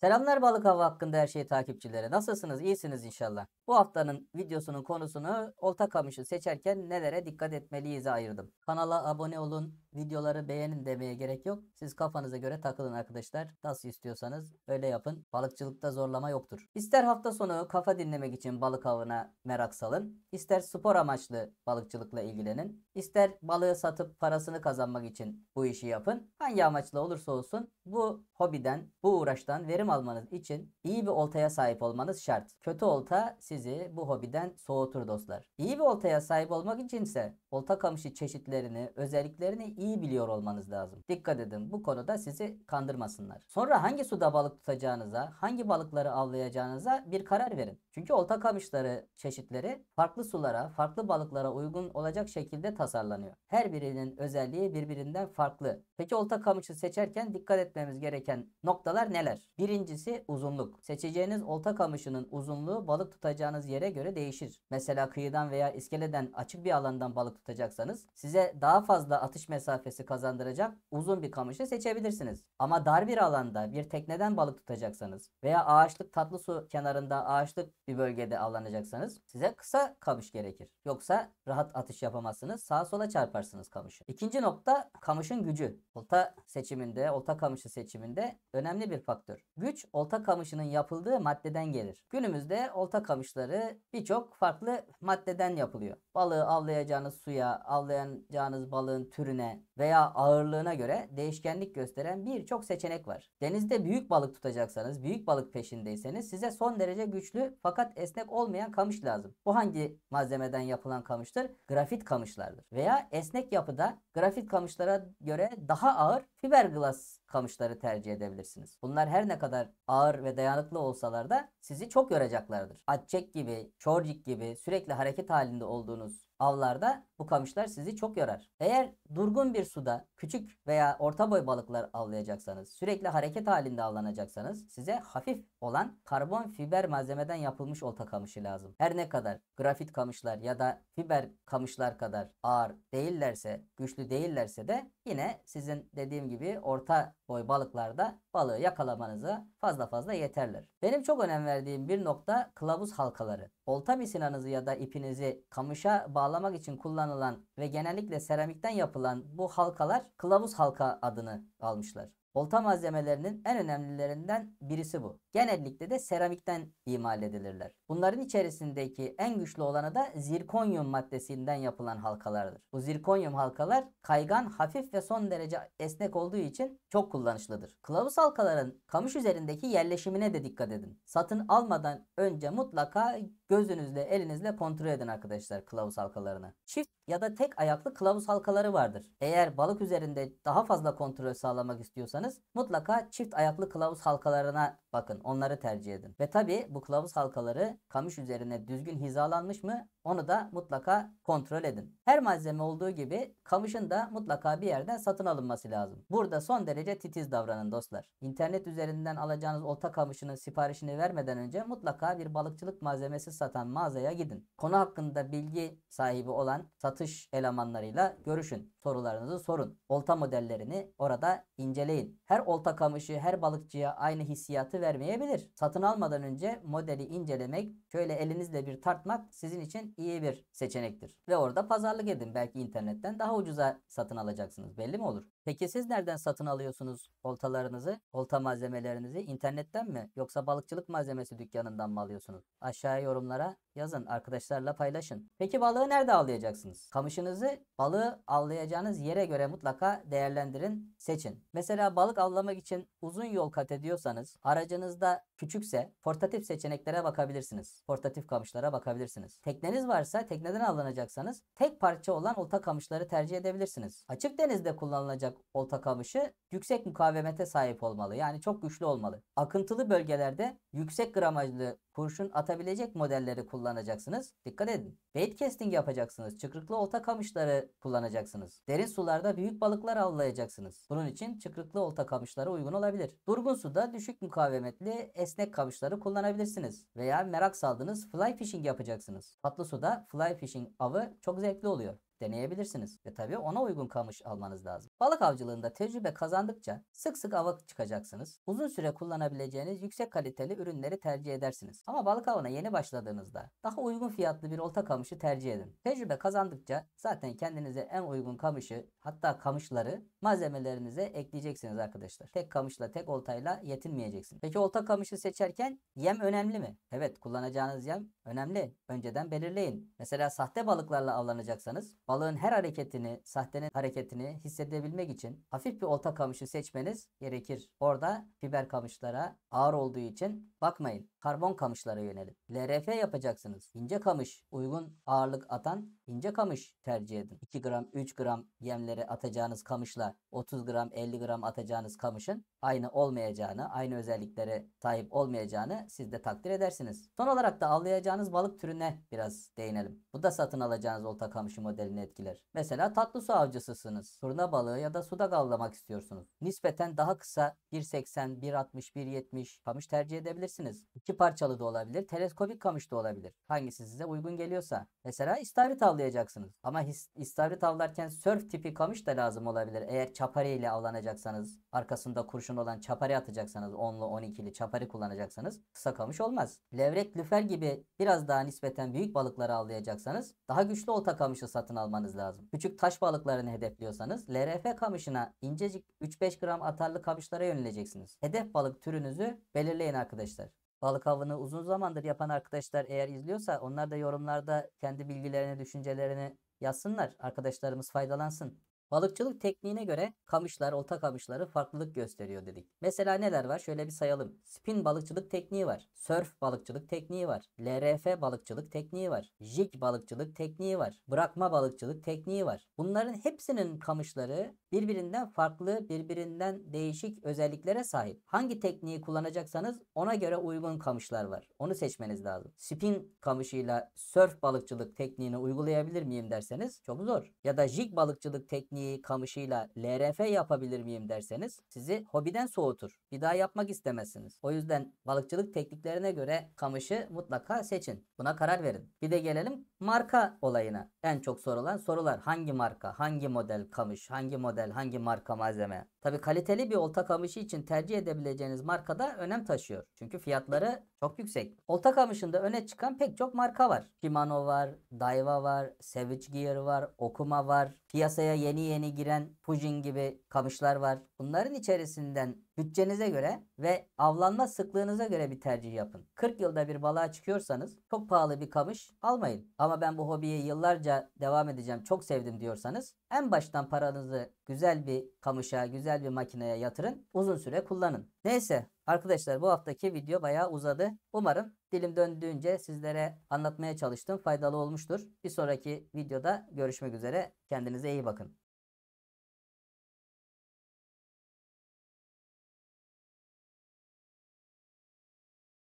Selamlar balık avı hakkında her şey takipçileri. Nasılsınız? İyisiniz inşallah. Bu haftanın videosunun konusunu olta kamışı seçerken nelere dikkat etmeliyiz ayırdım. Kanala abone olun, Videoları beğenin demeye gerek yok. Siz kafanıza göre takılın arkadaşlar. Nasıl istiyorsanız öyle yapın. Balıkçılıkta zorlama yoktur. İster hafta sonu kafa dinlemek için balık avına merak salın. ister spor amaçlı balıkçılıkla ilgilenin. ister balığı satıp parasını kazanmak için bu işi yapın. Hangi amaçla olursa olsun bu hobiden, bu uğraştan verim almanız için iyi bir oltaya sahip olmanız şart. Kötü olta sizi bu hobiden soğutur dostlar. İyi bir oltaya sahip olmak içinse olta kamışı çeşitlerini, özelliklerini iyi biliyor olmanız lazım. Dikkat edin bu konuda sizi kandırmasınlar. Sonra hangi suda balık tutacağınıza, hangi balıkları avlayacağınıza bir karar verin. Çünkü olta kamışları çeşitleri farklı sulara, farklı balıklara uygun olacak şekilde tasarlanıyor. Her birinin özelliği birbirinden farklı. Peki olta kamışı seçerken dikkat etmemiz gereken noktalar neler? Birincisi uzunluk. Seçeceğiniz olta kamışının uzunluğu balık tutacağınız yere göre değişir. Mesela kıyıdan veya iskeleden açık bir alandan balık tutacaksanız size daha fazla atış mesafesi mesafesi kazandıracak uzun bir kamışı seçebilirsiniz. Ama dar bir alanda bir tekneden balık tutacaksanız veya ağaçlık tatlı su kenarında ağaçlık bir bölgede avlanacaksanız size kısa kamış gerekir. Yoksa rahat atış yapamazsınız. Sağa sola çarparsınız kamışı. İkinci nokta kamışın gücü. Olta seçiminde, olta kamışı seçiminde önemli bir faktör. Güç olta kamışının yapıldığı maddeden gelir. Günümüzde olta kamışları birçok farklı maddeden yapılıyor. Balığı avlayacağınız suya, avlayacağınız balığın türüne, veya ağırlığına göre değişkenlik gösteren birçok seçenek var. Denizde büyük balık tutacaksanız, büyük balık peşindeyseniz size son derece güçlü fakat esnek olmayan kamış lazım. Bu hangi malzemeden yapılan kamıştır? Grafit kamışlardır. Veya esnek yapıda grafit kamışlara göre daha ağır fiberglass kamışları tercih edebilirsiniz. Bunlar her ne kadar ağır ve dayanıklı olsalar da sizi çok yoracaklardır. Atçek gibi, çorcik gibi sürekli hareket halinde olduğunuz avlarda bu kamışlar sizi çok yorar. Eğer durgun Durgun bir suda küçük veya orta boy balıklar avlayacaksanız, sürekli hareket halinde avlanacaksanız size hafif olan karbon fiber malzemeden yapılmış olta kamışı lazım. Her ne kadar grafit kamışlar ya da fiber kamışlar kadar ağır değillerse, güçlü değillerse de yine sizin dediğim gibi orta boy balıklarda balığı yakalamanıza fazla fazla yeterler. Benim çok önem verdiğim bir nokta kılavuz halkaları. Olta misinanızı ya da ipinizi kamışa bağlamak için kullanılan ve genellikle seramikten yapılan bu halkalar kılavuz halka adını almışlar. Olta malzemelerinin en önemlilerinden birisi bu. Genellikle de seramikten imal edilirler. Bunların içerisindeki en güçlü olanı da zirkonyum maddesinden yapılan halkalardır. Bu zirkonyum halkalar kaygan, hafif ve son derece esnek olduğu için çok kullanışlıdır. Kılavuz halkaların kamış üzerindeki yerleşimine de dikkat edin. Satın almadan önce mutlaka Gözünüzle elinizle kontrol edin arkadaşlar kılavuz halkalarını. Çift ya da tek ayaklı kılavuz halkaları vardır. Eğer balık üzerinde daha fazla kontrol sağlamak istiyorsanız mutlaka çift ayaklı kılavuz halkalarına bakın onları tercih edin. Ve tabi bu kılavuz halkaları kamış üzerine düzgün hizalanmış mı onu da mutlaka kontrol edin. Her malzeme olduğu gibi kamışın da mutlaka bir yerden satın alınması lazım. Burada son derece titiz davranın dostlar. İnternet üzerinden alacağınız olta kamışının siparişini vermeden önce mutlaka bir balıkçılık malzemesi satan mağazaya gidin. Konu hakkında bilgi sahibi olan satış elemanlarıyla görüşün. Sorularınızı sorun. Olta modellerini orada inceleyin. Her olta kamışı her balıkçıya aynı hissiyatı vermeyebilir. Satın almadan önce modeli incelemek, şöyle elinizle bir tartmak sizin için iyi bir seçenektir. Ve orada pazarlık edin. Belki internetten daha ucuza satın alacaksınız. Belli mi olur? Peki siz nereden satın alıyorsunuz oltalarınızı, olta malzemelerinizi? internetten mi? Yoksa balıkçılık malzemesi dükkanından mı alıyorsunuz? Aşağıya yorumlara yazın, arkadaşlarla paylaşın. Peki balığı nerede avlayacaksınız? Kamışınızı balığı avlayacağınız yere göre mutlaka değerlendirin, seçin. Mesela balık avlamak için uzun yol kat ediyorsanız, aracınızda küçükse portatif seçeneklere bakabilirsiniz. Portatif kamışlara bakabilirsiniz. Tekneniz varsa tekneden avlanacaksanız tek parça olan olta kamışları tercih edebilirsiniz. Açık denizde kullanılacak olta kamışı yüksek mukavemete sahip olmalı. Yani çok güçlü olmalı. Akıntılı bölgelerde yüksek gramajlı kurşun atabilecek modelleri kullanacaksınız. Dikkat edin. Bait casting yapacaksınız. Çıkrıklı olta kamışları kullanacaksınız. Derin sularda büyük balıklar avlayacaksınız. Bunun için çıkrıklı olta kamışları uygun olabilir. Durgun suda düşük mukavemetli esnek kamışları kullanabilirsiniz. Veya merak saldığınız fly fishing yapacaksınız. Tatlı suda fly fishing avı çok zevkli oluyor deneyebilirsiniz. Ve tabii ona uygun kamış almanız lazım. Balık avcılığında tecrübe kazandıkça sık sık ava çıkacaksınız. Uzun süre kullanabileceğiniz yüksek kaliteli ürünleri tercih edersiniz. Ama balık avına yeni başladığınızda daha uygun fiyatlı bir olta kamışı tercih edin. Tecrübe kazandıkça zaten kendinize en uygun kamışı hatta kamışları malzemelerinize ekleyeceksiniz arkadaşlar. Tek kamışla tek oltayla yetinmeyeceksiniz. Peki olta kamışı seçerken yem önemli mi? Evet kullanacağınız yem önemli. Önceden belirleyin. Mesela sahte balıklarla avlanacaksanız Balığın her hareketini, sahtenin hareketini hissedebilmek için hafif bir olta kamışı seçmeniz gerekir. Orada fiber kamışlara ağır olduğu için bakmayın. Karbon kamışlara yönelin. LRF yapacaksınız. İnce kamış uygun ağırlık atan ince kamış tercih edin. 2 gram 3 gram yemlere atacağınız kamışla 30 gram 50 gram atacağınız kamışın aynı olmayacağını, aynı özelliklere sahip olmayacağını siz de takdir edersiniz. Son olarak da avlayacağınız balık türüne biraz değinelim. Bu da satın alacağınız olta kamışı modelini etkiler. Mesela tatlı su avcısısınız. Turna balığı ya da sudak avlamak istiyorsunuz. Nispeten daha kısa 1.80, 1.60, 1.70 kamış tercih edebilirsiniz. İki parçalı da olabilir, teleskopik kamış da olabilir. Hangisi size uygun geliyorsa. Mesela istavrit avlayabilirsiniz avlayacaksınız. Ama istavrit avlarken sörf tipi kamış da lazım olabilir. Eğer çapari ile avlanacaksanız, arkasında kurşun olan çapari atacaksanız, 10'lu 12'li çapari kullanacaksanız kısa kamış olmaz. Levrek, lüfer gibi biraz daha nispeten büyük balıkları avlayacaksanız daha güçlü olta kamışı satın almanız lazım. Küçük taş balıklarını hedefliyorsanız LRF kamışına incecik 3-5 gram atarlı kamışlara yöneleceksiniz. Hedef balık türünüzü belirleyin arkadaşlar balık avını uzun zamandır yapan arkadaşlar eğer izliyorsa onlar da yorumlarda kendi bilgilerini, düşüncelerini yazsınlar. Arkadaşlarımız faydalansın. Balıkçılık tekniğine göre kamışlar, olta kamışları farklılık gösteriyor dedik. Mesela neler var? Şöyle bir sayalım. Spin balıkçılık tekniği var. Surf balıkçılık tekniği var. LRF balıkçılık tekniği var. Jig balıkçılık tekniği var. Bırakma balıkçılık tekniği var. Bunların hepsinin kamışları birbirinden farklı, birbirinden değişik özelliklere sahip. Hangi tekniği kullanacaksanız ona göre uygun kamışlar var. Onu seçmeniz lazım. Spin kamışıyla surf balıkçılık tekniğini uygulayabilir miyim derseniz çok zor. Ya da jig balıkçılık tekniği tekniği, kamışıyla LRF yapabilir miyim derseniz sizi hobiden soğutur. Bir daha yapmak istemezsiniz. O yüzden balıkçılık tekniklerine göre kamışı mutlaka seçin. Buna karar verin. Bir de gelelim marka olayına. En çok sorulan sorular hangi marka, hangi model kamış, hangi model, hangi marka malzeme. Tabii kaliteli bir olta kamışı için tercih edebileceğiniz marka da önem taşıyor. Çünkü fiyatları çok yüksek. Olta kamışında öne çıkan pek çok marka var. Shimano var, Daiwa var, Savage Gear var, Okuma var. Piyasaya yeni yeni giren pujin gibi kamışlar var. Bunların içerisinden bütçenize göre ve avlanma sıklığınıza göre bir tercih yapın. 40 yılda bir balığa çıkıyorsanız çok pahalı bir kamış almayın. Ama ben bu hobiye yıllarca devam edeceğim çok sevdim diyorsanız en baştan paranızı güzel bir kamışa, güzel bir makineye yatırın. Uzun süre kullanın. Neyse Arkadaşlar bu haftaki video bayağı uzadı. Umarım dilim döndüğünce sizlere anlatmaya çalıştım. Faydalı olmuştur. Bir sonraki videoda görüşmek üzere. Kendinize iyi bakın.